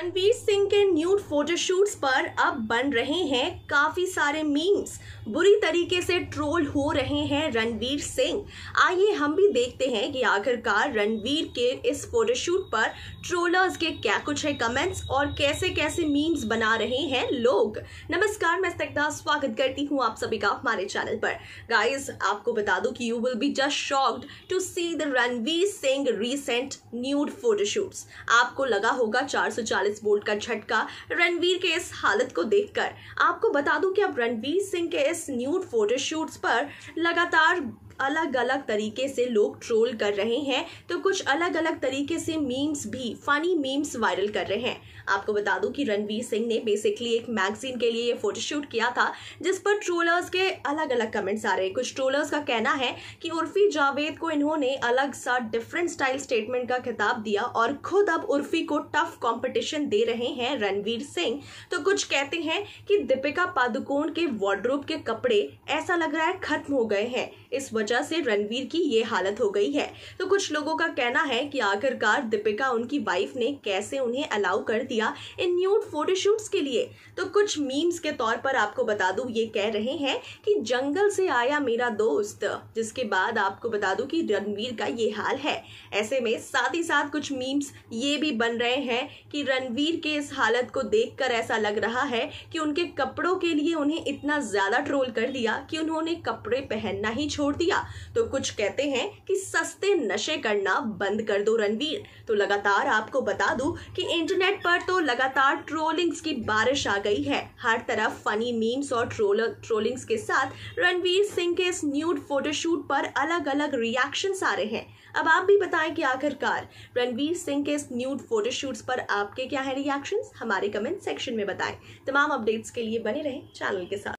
रणवीर सिंह के nude photoshoots पर अब बन रहे हैं काफ़ी सारे मीम्स बुरी तरीके से ट्रोल हो रहे हैं रणवीर सिंह आइए हम भी देखते हैं कि आखिरकार रणवीर के इस फोटोशूट पर ट्रोलर्स के क्या कुछ है कमेंट्स और कैसे कैसे मीम्स बना रहे हैं लोग नमस्कार मैं तकदा स्वागत करती हूँ आप सभी का हमारे चैनल पर गाइज आपको बता दू की you will be just shocked to see the Ranveer Singh recent nude photoshoot आपको लगा होगा चार 40 बोल्ट का झटका रणवीर के इस हालत को देखकर आपको बता दूं कि अब रणवीर सिंह के इस न्यूड फोटोशूट्स पर लगातार अलग अलग तरीके से लोग ट्रोल कर रहे हैं तो कुछ अलग अलग तरीके से मीम्स भी फनी मीम्स वायरल कर रहे हैं आपको बता दूं कि रणवीर सिंह ने बेसिकली एक मैगजीन के लिए ये फोटोशूट किया था जिस पर ट्रोलर्स के अलग अलग कमेंट्स आ रहे हैं कुछ ट्रोलर्स का कहना है कि उर्फी जावेद को इन्होंने अलग सा डिफरेंट स्टाइल स्टेटमेंट का खिताब दिया और खुद अब उर्फी को टफ कॉम्पिटिशन दे रहे हैं रणवीर सिंह तो कुछ कहते हैं कि दीपिका पादुकोण के वार्ड्रोब के कपड़े ऐसा लग रहा है खत्म हो गए हैं इस वजह वजह से रणवीर की ये हालत हो गई है तो कुछ लोगों का कहना है कि आखिरकार दीपिका उनकी वाइफ ने कैसे उन्हें अलाउ कर दिया इन न्यूड फोटोशूट्स के लिए तो कुछ मीम्स के तौर पर आपको बता दूं ये कह रहे हैं कि जंगल से आया मेरा दोस्त जिसके बाद आपको बता दूं कि रणवीर का ये हाल है ऐसे में साथ ही साथ कुछ मीम्स ये भी बन रहे हैं कि रणवीर के इस हालत को देख ऐसा लग रहा है कि उनके कपड़ों के लिए उन्हें इतना ज्यादा ट्रोल कर दिया कि उन्होंने कपड़े पहनना ही छोड़ दिया किया तो कुछ कहते हैं कि सस्ते नशे करना बंद कर दो रणवीर तो लगातार आपको बता दूं कि इंटरनेट पर तो लगातार ट्रोलिंग्स की बारिश आ गई है हर तरफ फनी मीम्स और ट्रोल ट्रोलिंग्स के साथ रणवीर सिंह के इस न्यूड फोटोशूट पर अलग अलग रिएक्शन आ रहे हैं अब आप भी बताएं कि आखिरकार रणवीर सिंह के इस न्यूड फोटोशूट पर आपके क्या है रिएक्शन हमारे कमेंट सेक्शन में बताएं तमाम अपडेट्स के लिए बने रहें चैनल के साथ